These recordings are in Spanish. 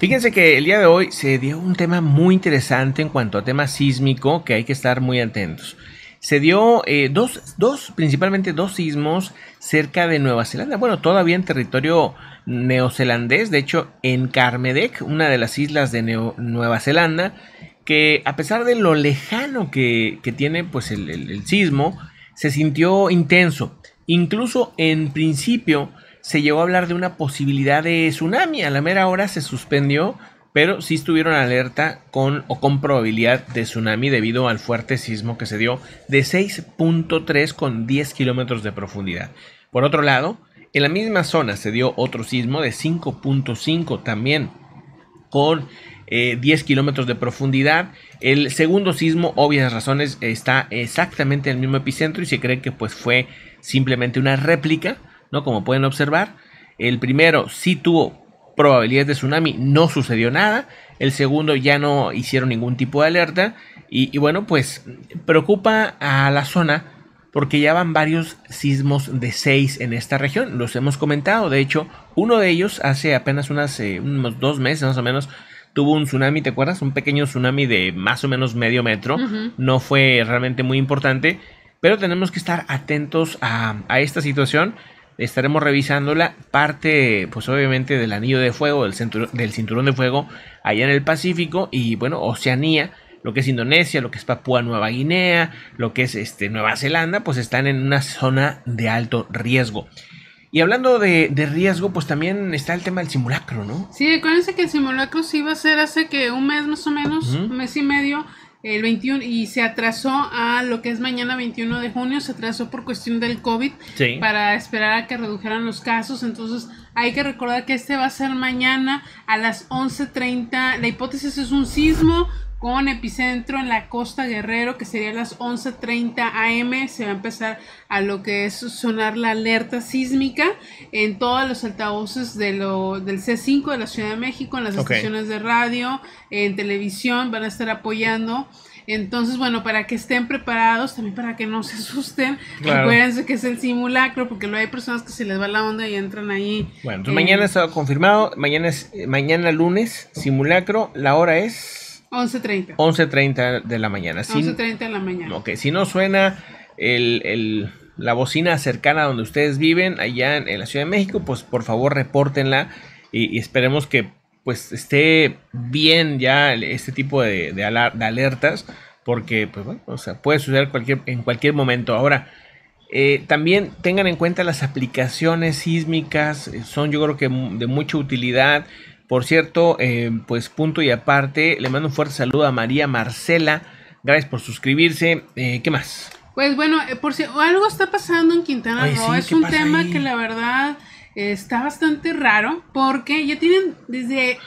Fíjense que el día de hoy se dio un tema muy interesante en cuanto a tema sísmico que hay que estar muy atentos. Se dio eh, dos, dos, principalmente dos sismos cerca de Nueva Zelanda, bueno, todavía en territorio neozelandés, de hecho en Carmedec, una de las islas de Nueva Zelanda, que a pesar de lo lejano que, tiene pues el, el sismo, se sintió intenso. Incluso en principio se llegó a hablar de una posibilidad de tsunami. A la mera hora se suspendió, pero sí estuvieron alerta con o con probabilidad de tsunami debido al fuerte sismo que se dio de 6.3 con 10 kilómetros de profundidad. Por otro lado, en la misma zona se dio otro sismo de 5.5 también con 10 eh, kilómetros de profundidad el segundo sismo, obvias razones, está exactamente en el mismo epicentro y se cree que pues fue simplemente una réplica, ¿no? Como pueden observar, el primero sí tuvo probabilidades de tsunami, no sucedió nada. El segundo ya no hicieron ningún tipo de alerta. Y, bueno, pues preocupa a la zona porque ya van varios sismos de 6 en esta región. Los hemos comentado. De hecho, uno de ellos hace apenas eh, unos dos meses más o menos tuvo un tsunami, ¿te acuerdas? Un pequeño tsunami de más o menos medio metro. No fue realmente muy importante, pero tenemos que estar atentos a, esta situación. Estaremos revisándola parte, pues obviamente, del anillo de fuego, del, del cinturón de fuego, allá en el Pacífico y, bueno, Oceanía, lo que es Indonesia, lo que es Papúa Nueva Guinea, lo que es este, Nueva Zelanda, pues están en una zona de alto riesgo. Y hablando de, de, riesgo, pues también está el tema del simulacro, ¿no? Sí, acuérdense que el simulacro sí iba a ser hace que un mes más o menos, un mes y medio, el 21, y se atrasó a lo que es mañana 21 de junio, se atrasó por cuestión del COVID, para esperar a que redujeran los casos, entonces hay que recordar que este va a ser mañana a las 11.30, la hipótesis es un sismo con epicentro en la costa Guerrero, que sería las las 11.30 am, se va a empezar a lo que es sonar la alerta sísmica en todos los altavoces de lo, del C5 de la Ciudad de México, en las estaciones de radio, en televisión, van a estar apoyando. Entonces, bueno, para que estén preparados, también para que no se asusten. Claro. que es el simulacro, porque no hay personas que se les va la onda y entran ahí. Bueno, mañana eh, está confirmado, mañana es, mañana lunes, simulacro, la hora es 11.30. 11.30 de la mañana. 11.30 de la mañana. Ok, si no suena el, la bocina cercana donde ustedes viven, allá en, la Ciudad de México, pues por favor repórtenla y, esperemos que pues esté bien ya este tipo de, de alertas, porque pues o sea, puede suceder cualquier, en cualquier momento. Ahora, eh, también tengan en cuenta las aplicaciones sísmicas, eh, son yo creo que de mucha utilidad. Por cierto, eh, pues punto y aparte, le mando un fuerte saludo a María Marcela. Gracias por suscribirse. Eh, ¿Qué más? Pues bueno, eh, por si algo está pasando en Quintana Roo, es un tema que la verdad eh, está bastante raro porque ya tienen desde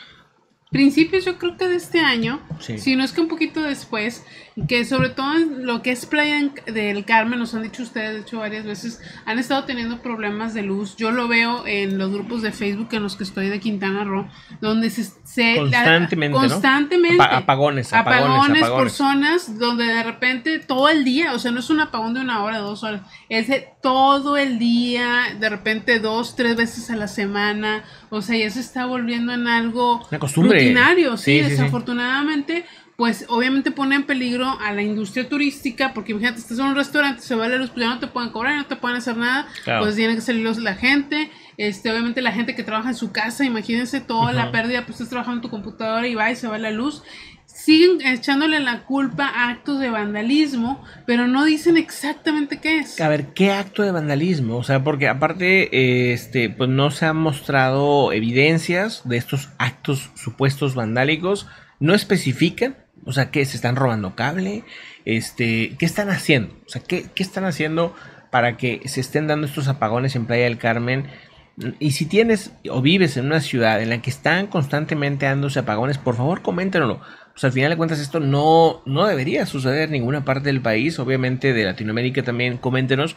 principios yo creo que de este año, si no es que un poquito después, que sobre todo en lo que es Playa del Carmen, nos han dicho ustedes, de hecho varias veces, han estado teniendo problemas de luz. Yo lo veo en los grupos de Facebook en los que estoy de Quintana Roo, donde se... constantemente. Apagones, apagones, apagones, donde de repente todo el día, o sea, no es un apagón de una hora, dos horas, es de todo el día, de repente dos, tres veces a la semana, o sea, ya se está volviendo en algo... Una costumbre. ¿eh? sí, desafortunadamente pues obviamente pone en peligro a la industria turística, porque imagínate, estás en un restaurante, se va la luz, pues ya no te pueden cobrar, no te pueden hacer nada, pues tiene que salir la gente, este, obviamente la gente que trabaja en su casa, imagínense toda la pérdida, pues estás trabajando en tu computadora y va y se va la luz, siguen echándole la culpa a actos de vandalismo, pero no dicen exactamente qué es. A ver, ¿qué acto de vandalismo? O sea, porque aparte, este, pues no se han mostrado evidencias de estos actos supuestos vandálicos, no especifican, o sea, que se están robando cable, este, ¿qué están haciendo? O sea, ¿qué, ¿qué están haciendo para que se estén dando estos apagones en Playa del Carmen? Y si tienes o vives en una ciudad en la que están constantemente dándose apagones, por favor coméntenlo al final de cuentas esto no, no debería suceder en ninguna parte del país, obviamente de Latinoamérica también, coméntenos,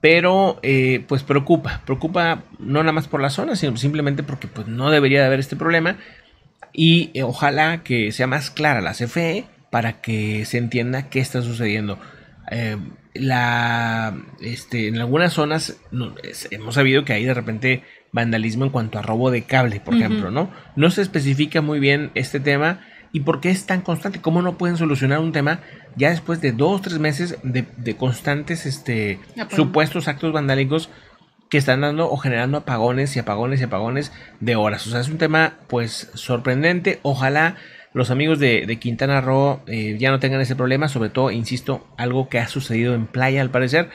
pero eh, pues preocupa, preocupa no nada más por la zona, sino simplemente porque pues no debería de haber este problema y eh, ojalá que sea más clara la CFE para que se entienda qué está sucediendo. Eh, la, este, en algunas zonas hemos sabido que hay de repente vandalismo en cuanto a robo de cable, por ejemplo, ¿no? No se especifica muy bien este tema, y por qué es tan constante, cómo no pueden solucionar un tema ya después de dos, tres meses de, constantes este, pues, supuestos actos vandálicos que están dando o generando apagones y apagones y apagones de horas. O sea, es un tema pues sorprendente. Ojalá los amigos de, Quintana Roo eh, ya no tengan ese problema, sobre todo, insisto, algo que ha sucedido en playa al parecer.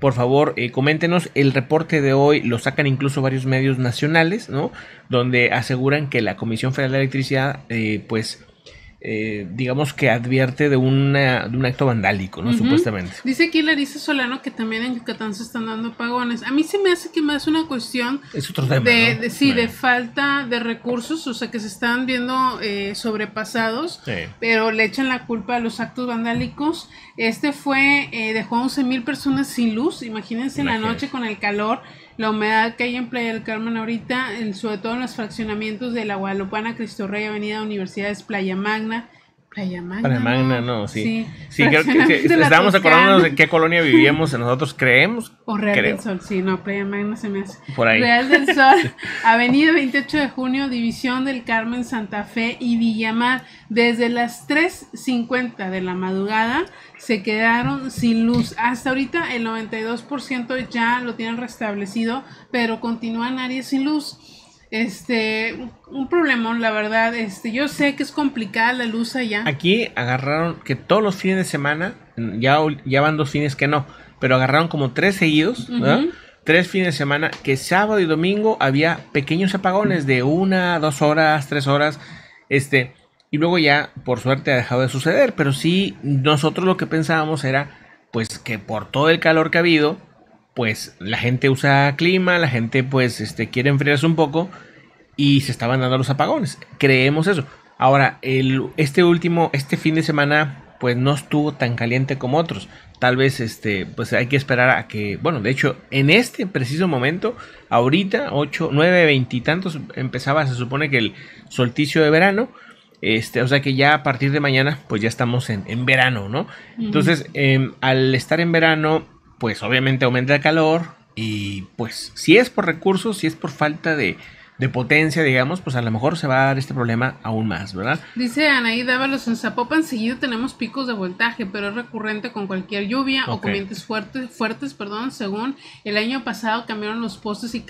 Por favor, eh, coméntenos el reporte de hoy, lo sacan incluso varios medios nacionales, ¿no? Donde aseguran que la Comisión Federal de Electricidad, eh, pues, eh, digamos que advierte de, un acto vandálico, ¿no? Supuestamente. Dice aquí Larisa Solano que también en Yucatán se están dando pagones. A mí se me hace que más una cuestión de, de, sí, de falta de recursos, o sea, que se están viendo eh, sobrepasados, pero le echan la culpa a los actos vandálicos. Este fue, eh, dejó a 11 mil personas sin luz, imagínense en la noche con el calor la humedad que hay en Playa del Carmen ahorita, sobre todo en los fraccionamientos de la Guadalupana, Cristo Rey, Avenida Universidades, Playa Magna, Playa Magna. no, sí. Sí, creo que estábamos acordándonos de qué colonia vivíamos, nosotros creemos. O Real del Sol, sí, no, Playa Magna se me hace. Real del Sol, Avenida 28 de Junio, División del Carmen, Santa Fe y Villamar. Desde las 3.50 de la madrugada se quedaron sin luz. Hasta ahorita el 92% ya lo tienen restablecido, pero continúan áreas sin luz. Este, un problemón, la verdad. Este, yo sé que es complicada la luz allá. Aquí agarraron que todos los fines de semana, ya, ya van dos fines que no, pero agarraron como tres seguidos, Tres fines de semana, que sábado y domingo había pequeños apagones de una, dos horas, tres horas. Este, y luego ya, por suerte, ha dejado de suceder. Pero sí, nosotros lo que pensábamos era, pues que por todo el calor que ha habido, pues la gente usa clima, la gente pues este, quiere enfriarse un poco y se estaban dando los apagones. Creemos eso. Ahora, el, este último, este fin de semana, pues no estuvo tan caliente como otros. Tal vez, este, pues hay que esperar a que, bueno, de hecho, en este preciso momento, ahorita, 8, 9, 20 y tantos, empezaba, se supone que el solsticio de verano. Este, o sea que ya a partir de mañana, pues ya estamos en, verano, ¿no? Entonces, em, al estar en verano, pues obviamente aumenta el calor y pues si es por recursos, si es por falta de de potencia, digamos, pues a lo mejor se va a dar este problema aún más, ¿verdad? Dice Anaí Dávalos, en Zapopan seguido tenemos picos de voltaje, pero es recurrente con cualquier lluvia o con fuertes, fuertes, perdón, según el año pasado cambiaron los postes y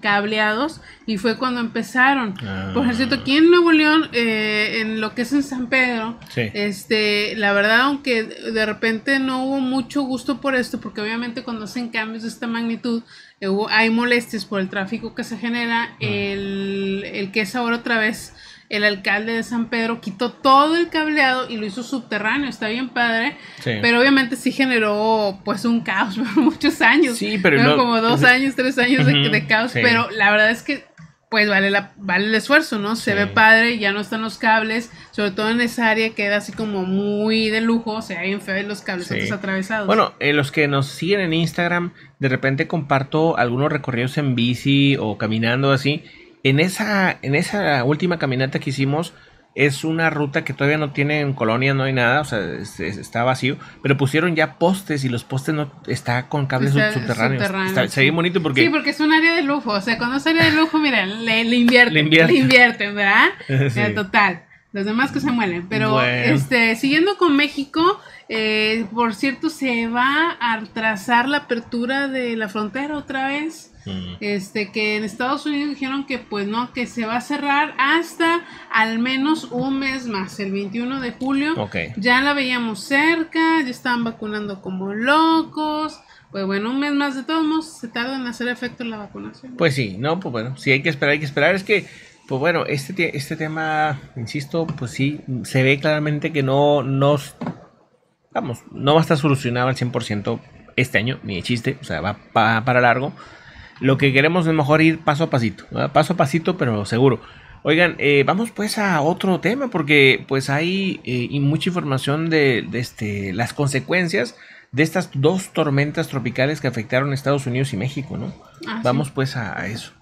cableados y fue cuando empezaron. Por ah. cierto, aquí en Nuevo León, eh, en lo que es en San Pedro, este, la verdad, aunque de repente no hubo mucho gusto por esto, porque obviamente cuando hacen cambios de esta magnitud, eh, hay molestias por el tráfico que se genera. Ah. El, que es ahora otra vez el alcalde de San Pedro quitó todo el cableado y lo hizo subterráneo, está bien padre, pero obviamente sí generó pues un caos por muchos años, como dos pues, años, tres años de, caos, pero la verdad es que pues vale, la, vale el esfuerzo, ¿no? Se ve padre, ya no están los cables, sobre todo en esa área queda así como muy de lujo, o sea, un feo los cables atravesados. Bueno, en eh, los que nos siguen en Instagram, de repente comparto algunos recorridos en bici o caminando así. En esa, en esa última caminata que hicimos, es una ruta que todavía no tiene en colonia, no hay nada, o sea, está vacío, pero pusieron ya postes y los postes no está con cables subterráneos. Está, se bonito porque... Sí, porque es un área de lujo, o sea, cuando es área de lujo, mira, le, invierten, le invierten, ¿verdad? total. Los demás que se muelen. Pero este, siguiendo con México, eh, por cierto, se va a atrasar la apertura de la frontera otra vez. Mm. Este, que en Estados Unidos dijeron que pues no, que se va a cerrar hasta al menos un mes más, el 21 de julio. Ya la veíamos cerca, ya estaban vacunando como locos. Pues bueno, un mes más de todos modos se tarda en hacer efecto la vacunación. Pues sí, no, pues bueno, sí hay que esperar, hay que esperar. Es que pues bueno, este, este tema, insisto, pues sí, se ve claramente que no nos. Vamos, no va a estar solucionado al 100% este año, ni de chiste, o sea, va para largo. Lo que queremos es mejor ir paso a pasito, paso a pasito, pero seguro. Oigan, eh, vamos pues a otro tema, porque pues hay eh, mucha información de, este, las consecuencias de estas dos tormentas tropicales que afectaron Estados Unidos y México, ¿no? Ah, vamos pues a eso.